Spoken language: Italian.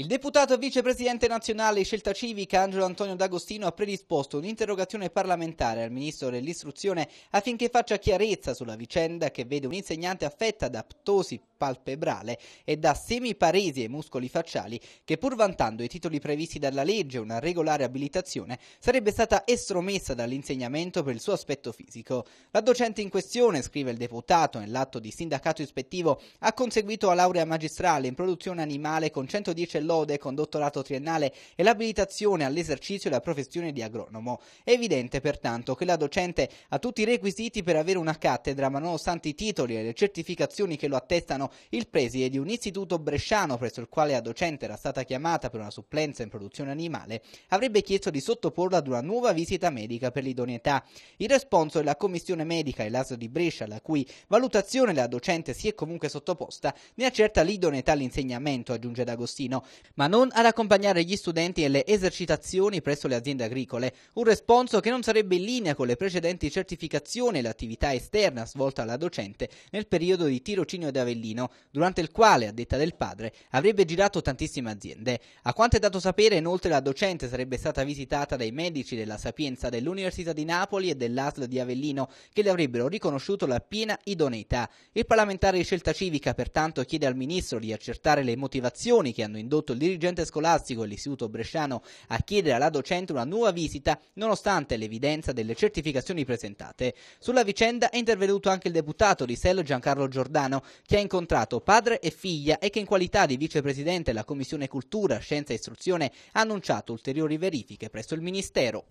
Il deputato e vicepresidente nazionale Scelta Civica Angelo Antonio D'Agostino ha predisposto un'interrogazione parlamentare al ministro dell'istruzione affinché faccia chiarezza sulla vicenda che vede un'insegnante affetta da ptosi palpebrale e da semiparesi ai muscoli facciali che pur vantando i titoli previsti dalla legge e una regolare abilitazione sarebbe stata estromessa dall'insegnamento per il suo aspetto fisico. La docente in questione, scrive il deputato, nell'atto di sindacato ispettivo ha conseguito la laurea magistrale in produzione animale con 110 e lode con dottorato triennale e l'abilitazione all'esercizio della professione di agronomo. È evidente pertanto che la docente ha tutti i requisiti per avere una cattedra, ma nonostante i titoli e le certificazioni che lo attestano, il preside di un istituto bresciano presso il quale la docente era stata chiamata per una supplenza in produzione animale, avrebbe chiesto di sottoporla ad una nuova visita medica per l'idoneità. Il responso della commissione medica e l'ASO di Brescia, la cui valutazione la docente si è comunque sottoposta, ne accerta l'idoneità all'insegnamento, aggiunge D'Agostino, ma non ad accompagnare gli studenti e le esercitazioni presso le aziende agricole, un responso che non sarebbe in linea con le precedenti certificazioni e l'attività esterna svolta dalla docente nel periodo di tirocinio di Avellino, durante il quale, a detta del padre, avrebbe girato tantissime aziende. A quanto è dato sapere, inoltre, la docente sarebbe stata visitata dai medici della Sapienza dell'Università di Napoli e dell'ASL di Avellino, che le avrebbero riconosciuto la piena idoneità. Il parlamentare di scelta civica, pertanto, chiede al ministro di accertare le motivazioni che hanno indotto indotto il dirigente scolastico e l'istituto bresciano a chiedere alla docente una nuova visita nonostante l'evidenza delle certificazioni presentate. Sulla vicenda è intervenuto anche il deputato di Sello Giancarlo Giordano che ha incontrato padre e figlia e che in qualità di vicepresidente della Commissione Cultura, Scienza e Istruzione ha annunciato ulteriori verifiche presso il Ministero.